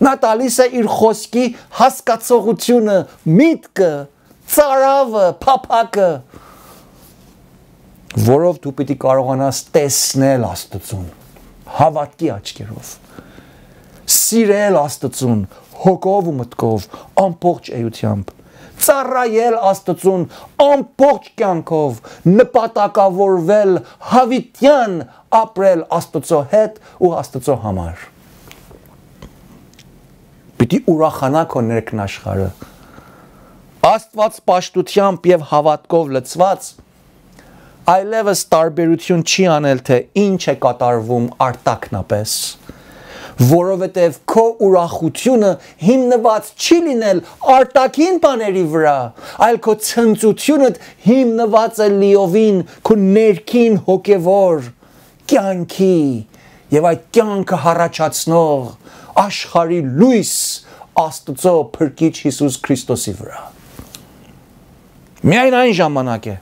Speaker 1: նա տալիս է իր խոսքի հասկացողությունը միտքը ծարավը փափակը որով դու պիտի կարողանաս տեսնել Աստծուն հավատքի աչքերով սիրել Աստծուն հոգով ու մտքով ամբողջ էությամբ ծառայել Աստծուն ամբողջ կյանքով, նպատակավորվել հավիտյան ապրել Աստծո հետ ու Աստծո համար։ Պիտի ուրախանա քո ներքն աշխարհը։ Աստված պաշտությամբ եւ հավատքով լծված այլևս տարբերություն չի անել թե ինչ է կատարվում արտակնապես որովհետև քո ուրախությունը հիմնված չի լինել արտաքին բաների վրա, այլ քո ցնծությունդ հիմնված է լիովին քո ներքին հոգևոր կյանքի եւ այդ կյանքը հառաչացնող աշխարհի լույս Աստծո Փրկիչ Հիսուս Քրիստոսի վրա։ Միայն այն ժամանակ է,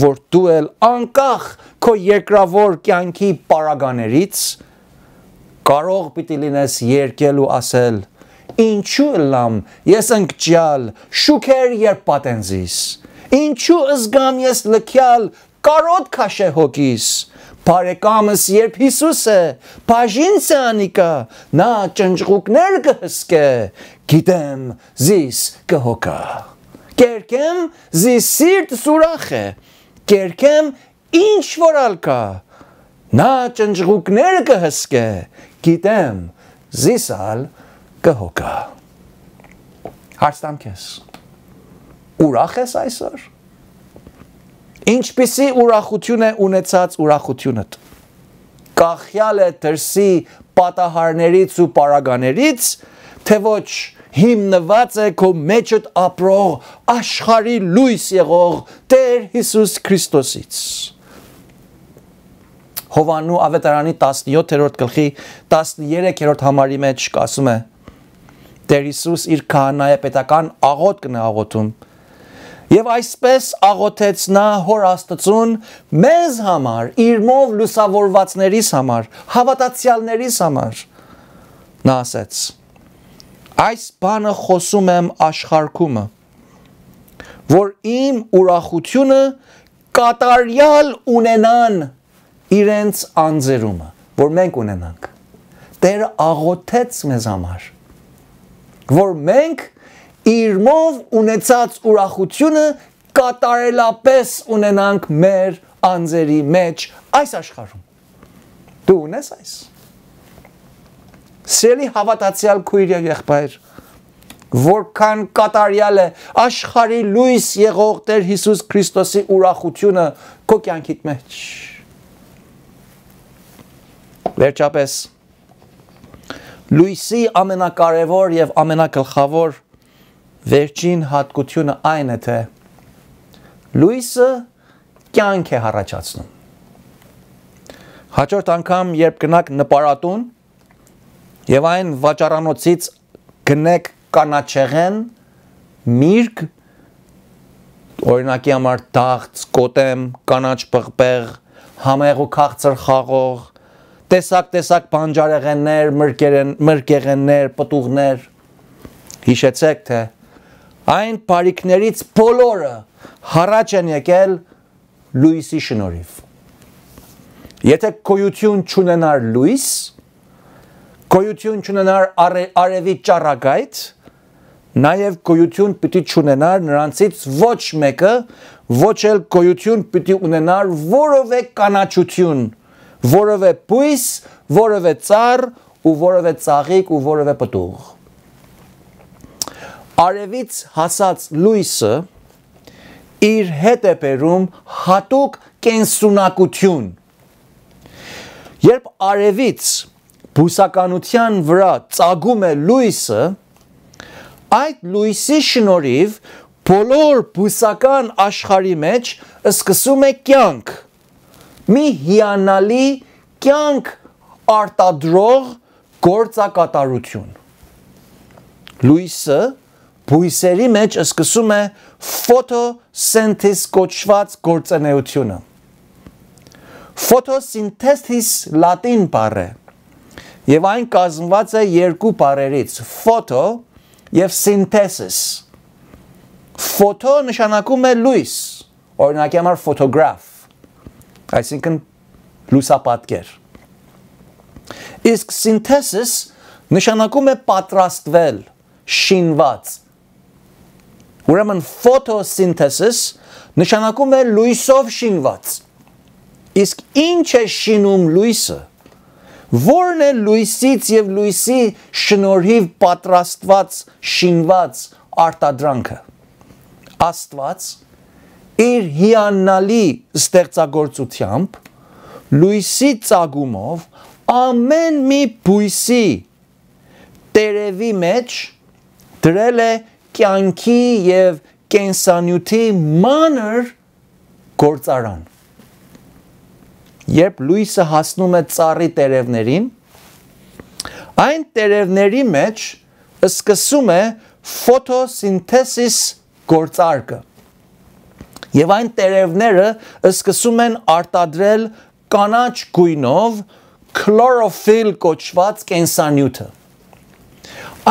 Speaker 1: որ դու ել անկախ քո երկրավոր կյանքի պարագաներից կարող պիտի լինես երկել ու ասել ինչու լամ ես ընկճալ շուքեր երբ պատենզիս ինչու զգամ ես լքյալ կարոտ քաշե հոգիս Բարեկամս երբ Հիսուս է, բաժին սանիկա, նա ճնճղուկներ կհսկե, գիտեմ, զիս կհոգա։ Կերկեմ, զիս սիրտ սուրախ է, կերկեմ ինչ որ ալկա, նա ճնճղուկներ կհսկե, գիտեմ, զիսալ կհոգա։ Հարցնամ քեզ։ Ուրախ ես այսօր։ Ինչպիսի ուրախություն է ունեցած ուրախությունդ։ Կախյալ է դրսի պատահարներից ու պարագաներից, թե ոչ հիմնված է քո մեջդ ապրող աշխարի լույս եղող Տեր Հիսուս Քրիստոսից։ Հովաննու ավետարանի 17-րդ գլխի 13-րդ համարի մեջ ասում է. Տեր Հիսուս իր քահանայապետական աղոթքն է աղոթում։ Եվ այսպես աղոթեց նա հոր Աստծուն մեզ համար, իր մով լուսավորվածներից համար, հավատացյալներից համար։ Նա ասեց. Այս բանը խոսում եմ աշխարհումը, որ իմ ուրախությունը կատարյալ ունենան իրենց անձերումը, որ մենք ունենանք։ Տերը աղոթեց մեզ համար, որ մենք իրմով ունեցած ուրախությունը կատարելապես ունենանք մեր անձերի մեջ այս աշխարհում։ Դու ունես այս։ Սիրելի հավատացյալ քույր եւ եղբայր, որքան կատարյալ է աշխարհի լույս եղող Տեր Հիսուս Քրիստոսի ուրախությունը քո կյանքիդ մեջ։ Վերջապես լույսի ամենակարևոր եւ ամենակլխավոր վերջին հատկությունը այն է, թե լույսը կյանք է հառաջացնում։ Հաջորդ անգամ, երբ գնաք նպարատուն եւ այն վաճառանոցից գնեք կանաչեղեն միրգ օրինակի համար դաղց, կոտեմ, կանաչ բղբեղ, համեղ ու քաղցր խաղող, տեսակ-տեսակ բանջարեղեններ, մրկերեն, մրկեղեններ, պտուղներ։ Հիշեցեք թե այն բարիկներից բոլորը հառաջ են եկել լույսի շնորհիվ։ Եթե գոյություն չունենար լույս, գոյություն չունենար արե, արևի ճառագայթ, նաև գոյություն պիտի չունենար նրանցից ոչ մեկը, ոչ էլ գոյություն պիտի ունենար որևէ կանաչություն որևէ բույս, որևէ ծառ ու որևէ ծաղիկ ու որևէ պտուղ։ Արևից հասած լույսը իր հետ է բերում հատուկ կենսունակություն։ Երբ արևից բուսականության վրա ծագում է լույսը, այդ լույսի շնորհիվ բոլոր բուսական աշխարհի մեջ սկսում է կյանք մի հիանալի կյանք արտադրող գործակատարություն։ Լույսը բույսերի մեջ սկսում է ֆոտոսինթեզ կոչված գործունեությունը։ Ֆոտոսինթեզիս լատին բառը եւ այն կազմված է երկու բառերից՝ ֆոտո եւ սինթեզիս։ Ֆոտո նշանակում է լույս, օրինակ համար ֆոտոգրաֆ այսինքն լուսապատկեր։ Իսկ synthesis նշանակում է պատրաստվել, շինված։ Ուրեմն photosynthesis նշանակում է լույսով շինված։ Իսկ ինչ է շինում լույսը։ Որն է լույսից եւ լույսի շնորհիվ պատրաստված, շինված արտադրանքը։ Աստված իր հիանալի ստեղծագործությամբ լույսի ծագումով ամեն մի բույսի տերևի մեջ դրել է կյանքի եւ կենսանյութի մանր գործարան։ Երբ լույսը հասնում է ծառի տերևներին, այն տերևների մեջ սկսում է ֆոտոսինթեզիս գործարկը։ Եվ այն տերևները սկսում են արտադրել կանաչ գույնով քլորոֆիլ կոչված կենսանյութը։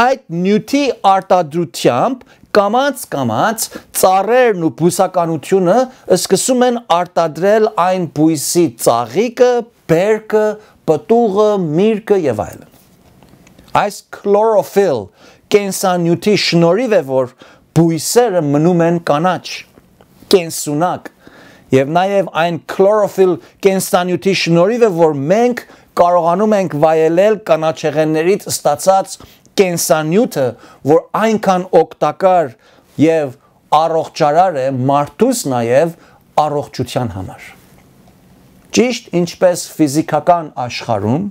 Speaker 1: Այդ նյութի արտադրությամբ կամած-կամած ծառերն ու բուսականությունը սկսում են արտադրել այն բույսի ծաղիկը, բերքը, պտուղը, միրգը եւ այլն։ Այս քլորոֆիլ կենսանյութի շնորհիվ է որ բույսերը մնում են կանաչ կենսունակ եւ նաեւ այն քլորոֆիլ կենսանյութի շնորհիվ է որ մենք կարողանում ենք վայելել կանաչեղեններից ստացած կենսանյութը, որ այնքան օգտակար եւ առողջարար է մարդուս նաեւ առողջության համար։ Ճիշտ ինչպես ֆիզիկական աշխարհում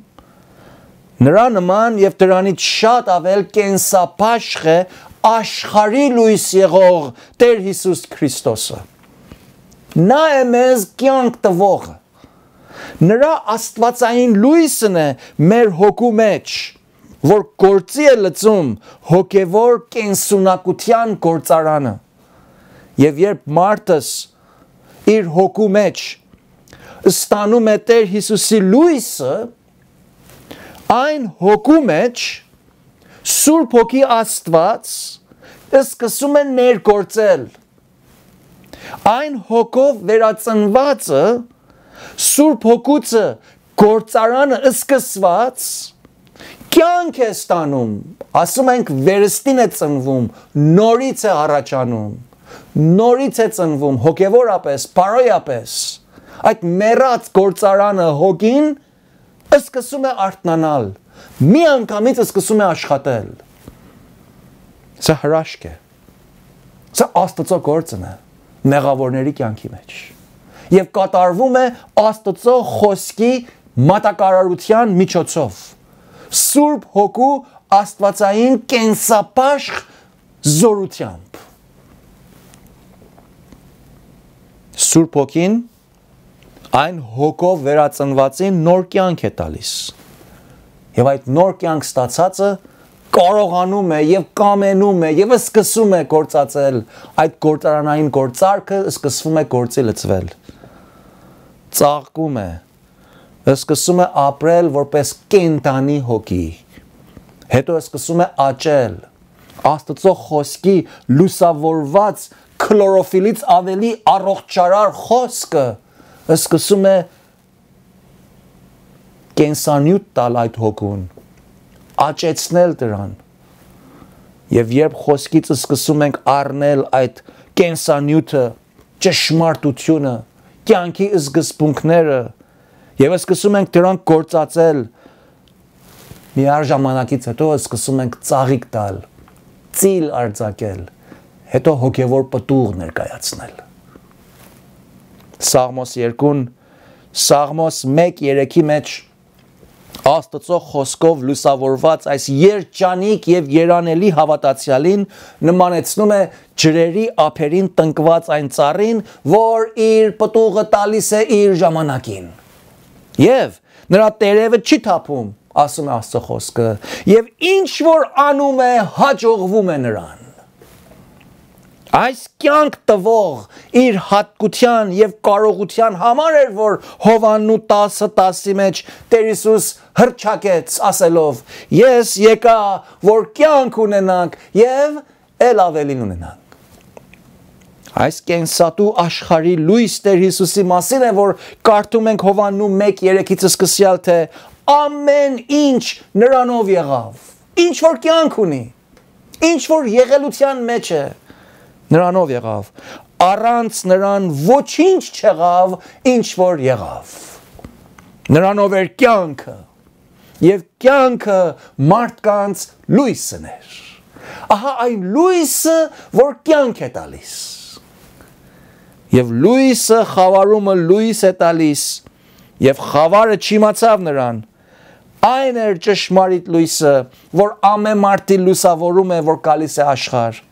Speaker 1: նրա նման եւ դրանից շատ ավել կենսապաշխ է աշխարհի լույս եղող Տեր Հիսուս Քրիստոսը։ Նա է մեզ կյանք տվողը։ Նրա աստվածային լույսն է մեր հոգու մեջ, որ գործի է լծում հոգևոր կենսունակության գործարանը։ Եվ երբ մարդս իր հոգու մեջ ստանում է Տեր Հիսուսի լույսը, այն հոգու մեջ Սուրբ Հոգի Աստված սկսում է ներգործել։ Այն հոգով վերածնվածը Սուրբ Հոգուցը գործարանը սկսված կյանք է ստանում, ասում ենք վերստին է ծնվում, նորից է առաջանում, նորից է ծնվում հոգևորապես, բարոյապես։ Այդ մեռած գործարանը հոգին սկսում է արթնանալ մի անգամից սկսում է աշխատել։ Սա հրաշք է։ Սա Աստծո գործն է մեղավորների կյանքի մեջ։ Եվ կատարվում է Աստծո խոսքի մատակարարության միջոցով։ Սուրբ հոգու աստվածային կենսապաշխ զորությամբ։ Սուրբ հոգին այն հոգով վերածնվածին նոր կյանք է տալիս։ Եվ այդ նոր կյանք ստացածը կարողանում է եւ կամենում է եւ սկսում է գործածել այդ գործարանային գործարքը սկսվում է գործի լծվել ծաղկում է սկսում է ապրել որպես կենտանի հոգի հետո սկսում է աճել աստծո խոսքի լուսավորված քլորոֆիլից ավելի առողջարար խոսքը սկսում է կենսանյութ տալ այդ հոգուն, աճեցնել դրան։ Եվ երբ խոսքիցս սկսում ենք առնել այդ կենսանյութը, ճշմարտությունը, կյանքի սկզբունքները, եւ սկսում ենք դրանք գործածել, միար ժամանակից հետո սկսում ենք ծաղիկ տալ, ծիլ արձակել, հետո հոգևոր պտուղ ներկայացնել։ Սաղմոս 2-ն Սաղմոս 1:3-ի մեջ Աստծո խոսքով լուսավորված այս երջանիկ եւ երանելի հավատացյալին նմանեցնում է ջրերի ափերին տնկված այն цаրին, որ իր պտուղը տալիս է իր ժամանակին։ Եվ նրա տերևը չի թափում, ասում է Աստծո խոսքը, եւ ինչ որ անում է, հաջողվում է նրան այս կյանք տվող իր հատկության եւ կարողության համար էր որ Հովաննու 10:10-ի մեջ Տեր Հիսուս հրճակեց ասելով ես եկա որ կյանք ունենանք եւ ել ավելին ունենանք այս կենսատու աշխարհի լույս Տեր Հիսուսի մասին է որ կարդում ենք Հովաննու 1:3-ից սկսյալ թե ամեն ինչ նրանով եղավ ինչ որ կյանք ունի ինչ որ եղելության մեջ է Նրանով եղավ։ Առանց նրան ոչինչ չեղավ, ինչ որ եղավ։ Նրանով էր կյանքը։ Եվ կյանքը մարդկանց լույսն էր։ Ահա այն լույսը, որ կյանք է տալիս։ Եվ լույսը խավարումը լույս է տալիս, եւ խավարը չիմացավ նրան։ Այն էր ճշմարիտ լույսը, որ ամեն մարդի լուսավորում է, որ գալիս է աշխարհ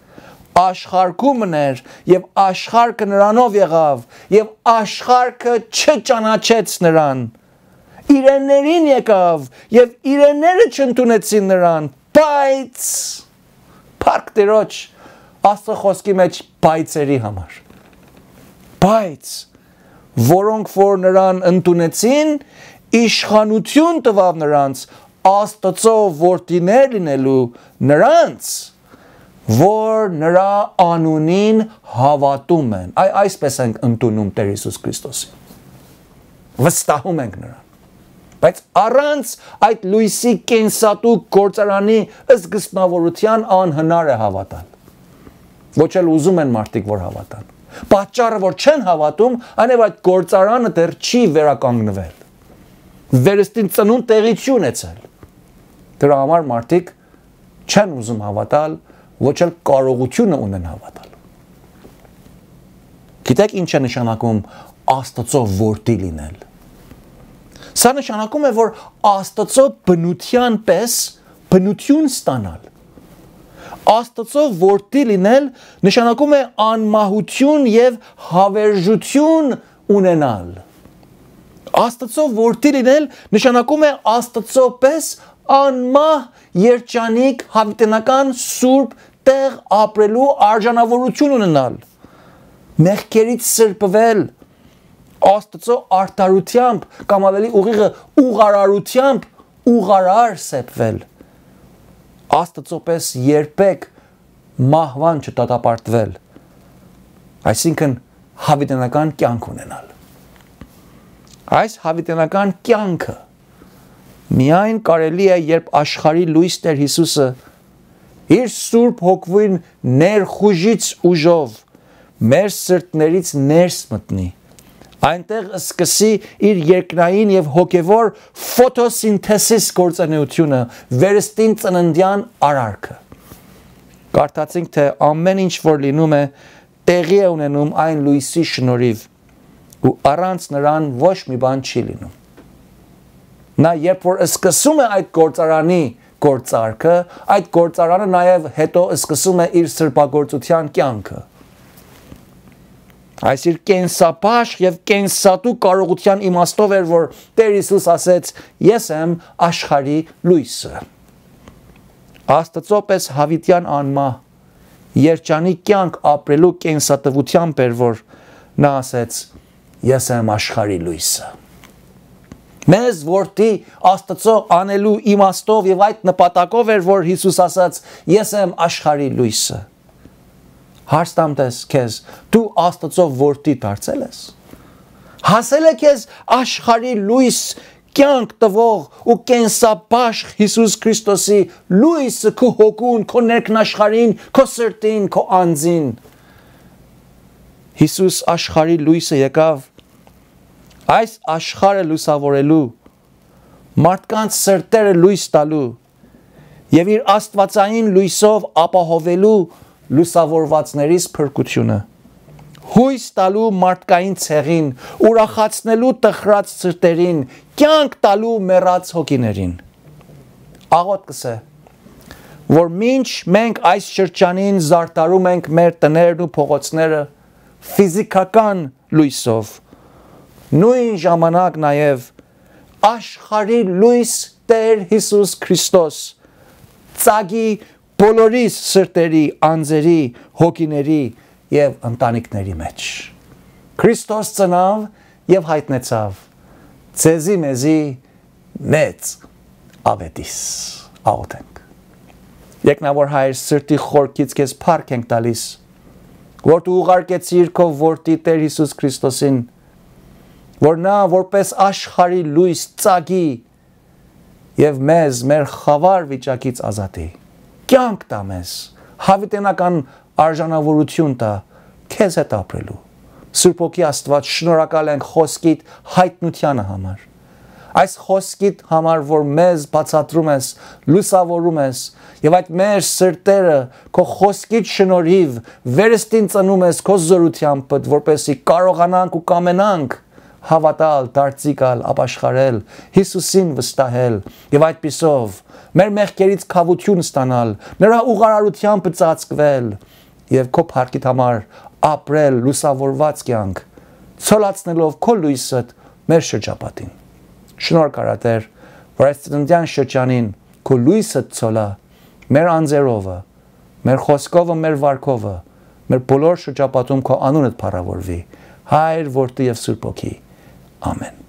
Speaker 1: աշխարհումն էր եւ աշխարհը նրանով եղավ եւ աշխարհը չճանաչեց նրան իրեններին եկավ եւ իրենները չընդունեցին նրան բայց փառք դերոջ աստծո խոսքի մեջ բայցերի համար բայց որոնք որ նրան ընդունեցին իշխանություն տվավ նրանց աստծո որդիներ լինելու նրանց որ նրա անունին հավատում են։ Այ այսպես ենք ընդունում Տեր Հիսուս Քրիստոսին։ Վստահում ենք նրան։ Բայց առանց այդ լույսի կենսատու գործարանի ըստ անհնար է հավատալ։ Ոչ էլ ուզում են մարդիկ որ հավատան։ Պատճառը որ չեն հավատում, այն է այդ գործարանը դեռ չի վերականգնվել։ Վերստին ծնուն տեղի չի ունեցել։ Դրա համար մարդիկ չեն ուզում հավատալ ոչ էլ կարողությունը ունեն հավատալ։ Գիտեք ինչ է նշանակում Աստծո որդի լինել։ Սա նշանակում է, որ Աստծո բնության պես բնություն ստանալ։ Աստծո որդի լինել նշանակում է անմահություն եւ հավերժություն ունենալ։ Աստծո որդի լինել նշանակում է Աստծո պես անմահ երջանիկ հավիտենական սուրբ այդտեղ ապրելու արժանավորություն ունենալ, մեղքերից սրբվել Աստծո արտարությամբ կամ ավելի ուղիղը ուղարարությամբ ուղարար սեփվել։ Աստծո պես երբեք մահվան չտատապարտվել։ Այսինքն հավիտենական կյանք ունենալ։ Այս հավիտենական կյանքը միայն կարելի է, երբ աշխարհի լույս Տեր Հիսուսը իր Սուրբ Հոգվին ներխուժից ուժով մեր սրտներից ներս մտնի։ Այնտեղ սկսի իր երկնային եւ հոգեվոր ֆոտոսինթեզիս գործունեությունը, վերստին ծննդյան արարքը։ Կարդացինք, թե ամեն ինչ, որ լինում է, տեղի է ունենում այն լույսի շնորհիվ, ու առանց նրան ոչ մի բան չի լինում։ Նա երբ որ սկսում է այդ գործարանի գործարքը, այդ գործարանը նաև հետո սկսում է իր սրբագործության կյանքը։ Այսիր կենսապաշ եւ կենսատու կարողության իմաստով էր որ Տեր Հիսուս ասեց. Ես եմ աշխարհի լույսը։ Աստծո պես հավիտյան անմա երջանի կյանք ապրելու կենսատվությամբ էր որ նա ասեց. Ես եմ աշխարհի լույսը մեզ որդի Աստծո անելու իմաստով եւ այդ նպատակով էր որ Հիսուս ասաց ես եմ աշխարհի լույսը հարց տամ տես քեզ դու Աստծո որդի դարձել ես հասել է քեզ աշխարհի լույս կյանք տվող ու կենսաբաշխ Հիսուս Քրիստոսի լույսը քո հոգուն, քո ներքնաշխարհին, քո սրտին, քո անձին։ Հիսուս աշխարհի լույսը եկավ այս աշխարհը լուսավորելու մարդկանց սրտերը լույս տալու եւ իր աստվածային լույսով ապահովելու լուսավորվածներից փրկությունը հույս տալու մարդկային ցեղին ուրախացնելու տխրած սրտերին կյանք տալու մեռած հոգիներին աղոթքս է որ մինչ մենք այս շրջանին զարտարում ենք մեր տներն ու փողոցները ֆիզիկական լույսով նույն ժամանակ նաև աշխարհի լույս Տեր Հիսուս Քրիստոս ծագի բոլորի սրտերի, անձերի, հոգիների եւ ընտանիքների մեջ։ Քրիստոս ծնավ եւ հայտնեցավ ցեզի մեզի մեծ ավետիս աուտենք։ Եկնավոր հայր սրտի խորքից քեզ փառք ենք տալիս, որ դու ուղարկեցիր քո որդի Տեր Հիսուս Քրիստոսին որ նա որպես աշխարի լույս ծագի եւ մեզ մեր խավար վիճակից ազատի։ Կյանք տա մեզ, հավիտենական արժանավորություն տա քեզ հետ ապրելու։ Սուրբ ոգի Աստված, շնորհակալ ենք խոսքիդ հայտնությանը համար։ Այս խոսքիդ համար, որ մեզ բացատրում ես, լուսավորում ես, եւ այդ մեր սրտերը քո խոսքիդ շնորհիվ վերստին ծնում ես քո զորությամբ, որպեսզի կարողանանք ու կամենանք հավատալ, դարձիկալ, ապաշխարել, Հիսուսին վստահել եւ այդպիսով մեր մեղքերից խավություն ստանալ, նրա ուղարարությամբ ծածկվել եւ քո փառքիդ համար ապրել լուսավորված կյանք, ցոլացնելով քո լույսը մեր շրջապատին։ Շնորհակալ եմ Տեր, որ այս ծննդյան շրջանին քո լույսը ցոլա մեր անձերովը, մեր խոսքովը, մեր վարքովը, մեր բոլոր շրջապատում քո անունդ փառավորվի հայր, որդի եւ Սուրբ Օքի։ Amen.